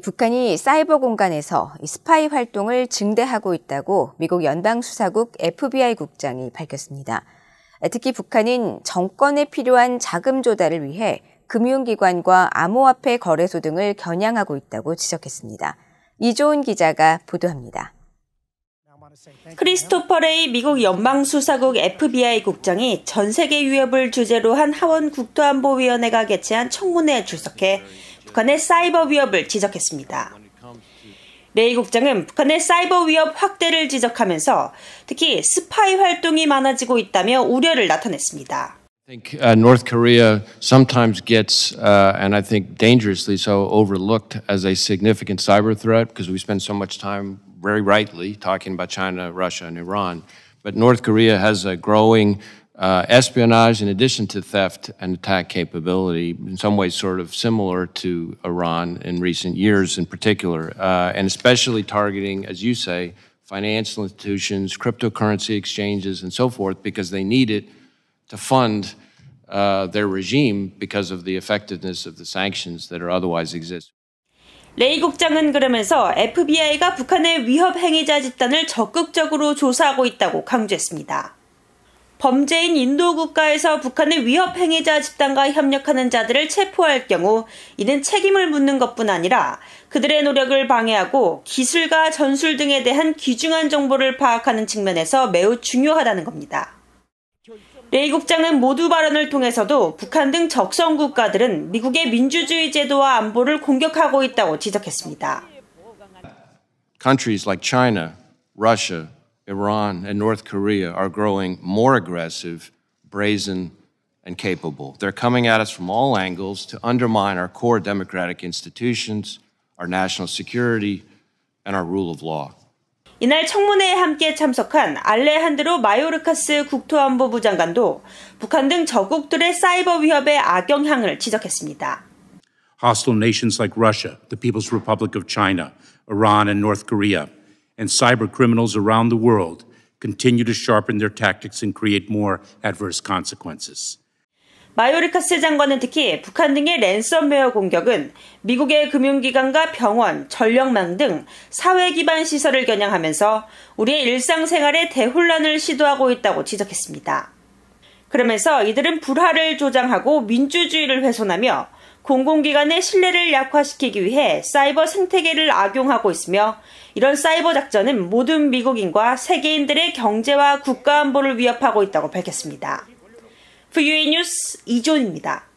북한이 사이버 공간에서 스파이 활동을 증대하고 있다고 미국 연방수사국 FBI 국장이 밝혔습니다. 특히 북한은 정권에 필요한 자금 조달을 위해 금융기관과 암호화폐 거래소 등을 겨냥하고 있다고 지적했습니다. 이조은 기자가 보도합니다. 크리스토퍼 레이 미국 연방수사국 FBI 국장이 전 세계 위협을 주제로 한 하원 국토안보위원회가 개최한 청문회에 출석해 북한의 사이버 위협을 지적했습니다. 레이 국장은 북한의 사이버 위협 확대를 지적하면서 특히 스파이 활동이 많아지고 있다며 우려를 나타냈습니다. I think uh, North Korea sometimes gets, uh, and I think dangerously so, overlooked as a significant cyber threat because we spend so much time, very rightly, talking about China, Russia, and Iran. But North Korea has a growing uh, espionage in addition to theft and attack capability, in some ways sort of similar to Iran in recent years in particular, uh, and especially targeting, as you say, financial institutions, cryptocurrency exchanges, and so forth, because they need it to fund Uh, their regime because of the effectiveness of the sanctions that are otherwise exist. 레이 국장은 그러면서 FBI가 북한의 위협 행위자 집단을 적극적으로 조사하고 있다고 강조했습니다. 범죄인 인도 국가에서 북한의 위협 행위자 집단과 협력하는 자들을 체포할 경우 이는 책임을 묻는 것뿐 아니라 그들의 노력을 방해하고 기술과 전술 등에 대한 귀중한 정보를 파악하는 측면에서 매우 중요하다는 겁니다. 레이 국장은 모두 발언을 통해서도 북한 등 적성 국가들은 미국의 민주주의 제도와 안보를 공격하고 있다고 지적했습니다. Countries like China, Russia, Iran and North Korea are growing more aggressive, brazen and capable. They're coming at us from all angles to undermine our core democratic institutions, our national security and our rule of law. 이날 청문회에 함께 참석한 알레한드로 마요르카스 국토안보부 장관도 북한 등 저국들의 사이버 위협의 악영향을 지적했습니다. Hostile nations like Russia, the People's Republic of China, Iran and North Korea and cyber criminals around the world continue to sharpen their tactics and create more adverse consequences. 마요리카스 장관은 특히 북한 등의 랜섬웨어 공격은 미국의 금융기관과 병원, 전력망 등 사회 기반 시설을 겨냥하면서 우리의 일상생활에 대혼란을 시도하고 있다고 지적했습니다. 그러면서 이들은 불화를 조장하고 민주주의를 훼손하며 공공기관의 신뢰를 약화시키기 위해 사이버 생태계를 악용하고 있으며 이런 사이버 작전은 모든 미국인과 세계인들의 경제와 국가 안보를 위협하고 있다고 밝혔습니다. VUN뉴스 이존입니다.